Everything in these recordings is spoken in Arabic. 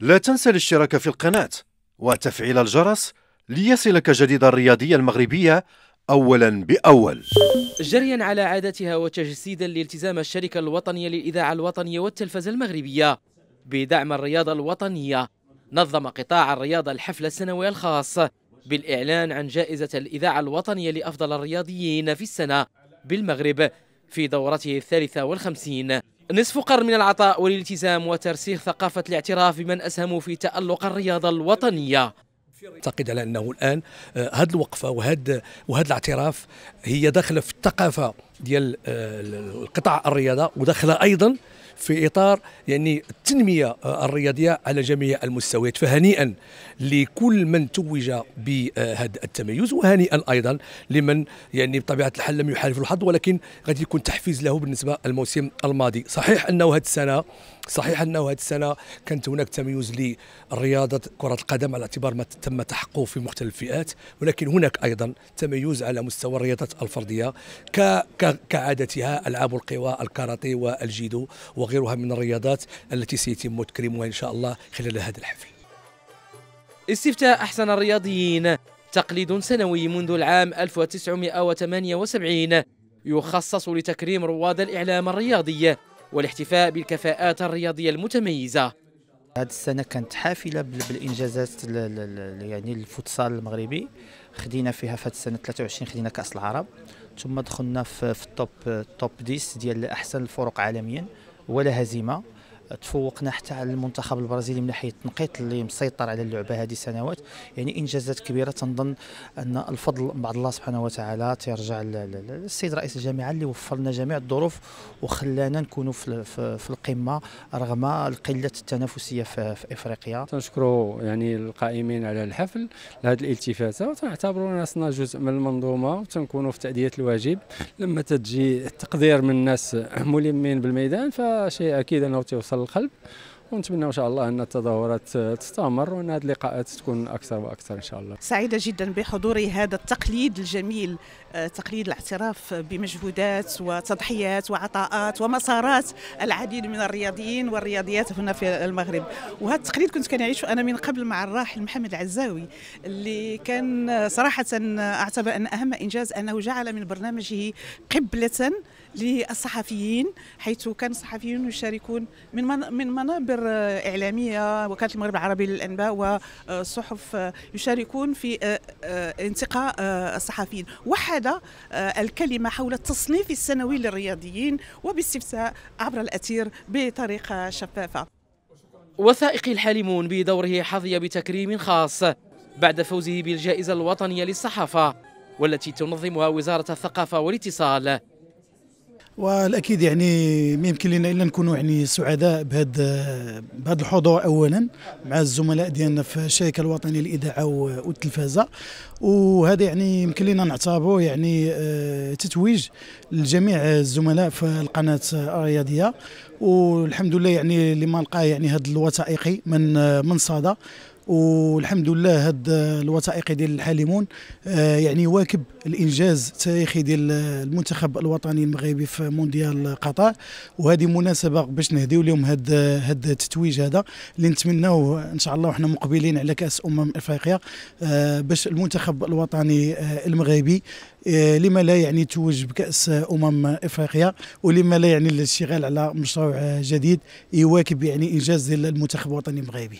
لا تنسى الاشتراك في القناة وتفعيل الجرس ليصلك جديد الرياضية المغربية أولا بأول جريا على عاداتها وتجسيدا لالتزام الشركة الوطنية للإذاعة الوطنية والتلفزة المغربية بدعم الرياضة الوطنية نظم قطاع الرياضة الحفل السنوي الخاص بالإعلان عن جائزة الإذاعة الوطنية لأفضل الرياضيين في السنة بالمغرب في دورته الثالثة والخمسين نصف قرن من العطاء والالتزام وترسيخ ثقافة الاعتراف بمن أسهموا في تألق الرياضة الوطنية اعتقد على انه الان آه، هذه الوقفه وهذا الاعتراف هي داخله في الثقافه ديال آه، القطاع الرياضه وداخله ايضا في اطار يعني التنميه الرياضيه على جميع المستويات فهنيئا لكل من توج بهذا التميز وهنيئا ايضا لمن يعني بطبيعه الحال لم يحالف الحظ ولكن غادي يكون تحفيز له بالنسبه للموسم الماضي صحيح انه هذه السنه صحيح انه هذه السنه كانت هناك تميز لرياضه كره القدم على اعتبار ما تم تحققه في مختلف الفئات ولكن هناك ايضا تميز على مستوى الرياضات الفرديه كعادتها العاب القوى الكاراتيه والجيدو وغيرها من الرياضات التي سيتم تكريمها إن شاء الله خلال هذا الحفل استفتاء أحسن الرياضيين تقليد سنوي منذ العام 1978 يخصص لتكريم رواد الإعلام الرياضي والاحتفاء بالكفاءات الرياضية المتميزة هذه السنة كانت حافلة بالإنجازات يعني الفوتسال المغربي خدينا فيها في هذه السنة 23 خدينا كأس العرب ثم دخلنا في التوب توب 10 ديال أحسن الفرق عالميا ولا هزيمه تفوقنا حتى على المنتخب البرازيلي من ناحيه التنقيط اللي مسيطر على اللعبه هذه سنوات يعني انجازات كبيره تنظن ان الفضل من بعد الله سبحانه وتعالى تيرجع للسيد رئيس الجامعه اللي وفر لنا جميع الظروف وخلانا نكونوا في, في, في القمه رغم القله التنافسيه في, في افريقيا تنشكروا يعني القائمين على الحفل لهذه الالتفاته وتعتبروا راسنا جزء من المنظومه وتنكونوا في تاديه الواجب لما تجي التقدير من الناس ملمين بالميدان فشيء اكيد انه تيوصل الخلف ونتمنى ان شاء الله ان التظاهرات تستمر وان هذه اللقاءات تكون اكثر واكثر ان شاء الله سعيده جدا بحضور هذا التقليد الجميل آه، تقليد الاعتراف بمجهودات وتضحيات وعطاءات ومسارات العديد من الرياضيين والرياضيات هنا في المغرب وهذا التقليد كنت كنعيشه انا من قبل مع الراحل محمد العزاوي اللي كان صراحه اعتبر ان اهم انجاز انه جعل من برنامجه قبله للصحفيين حيث كان الصحفيون يشاركون من من منابر مصادر إعلامية وكالة المغرب العربي للأنباء وصحف يشاركون في آه، آه، انتقاء آه، الصحفيين وحد الكلمة حول التصنيف السنوي للرياضيين وباستفتاء عبر الأثير بطريقة شفافة وثائقي الحالمون بدوره حظي بتكريم خاص بعد فوزه بالجائزة الوطنية للصحافة والتي تنظمها وزارة الثقافة والاتصال والاكيد يعني ما يمكن لنا الا نكونوا يعني سعداء بهذا بهذا الحضور اولا مع الزملاء ديالنا في الشركه الوطنيه للاذاعه والتلفازه وهذا يعني يمكن لنا نعتبره يعني آه، تتويج لجميع الزملاء في القناه الرياضيه والحمد لله يعني لما لقى يعني هذا الوثائقي من آه، من صدى والحمد لله هاد الوثائقي ديال الحالمون آه، يعني واكب الانجاز التاريخي ديال المنتخب الوطني المغربي في مونديال قطر وهذه مناسبه باش نهديو لهم هاد هاد التتويج هذا اللي نتمناوه ان شاء الله وحنا مقبلين على كاس امم افريقيا آه، باش المنتخب الوطني آه، المغربي لما لا يعني توج بكاس امم افريقيا ولما لا يعني الاشتغال على مشروع جديد يواكب يعني انجاز ديال المنتخب الوطني المغربي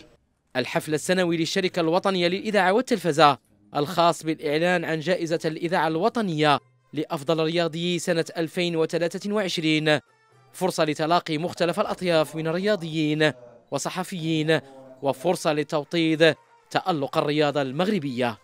الحفل السنوي للشركة الوطنية للإذاعة والتلفزة الخاص بالإعلان عن جائزة الإذاعة الوطنية لأفضل رياضي سنة 2023 فرصة لتلاقي مختلف الأطياف من الرياضيين وصحفيين وفرصة لتوطيد تألق الرياضة المغربية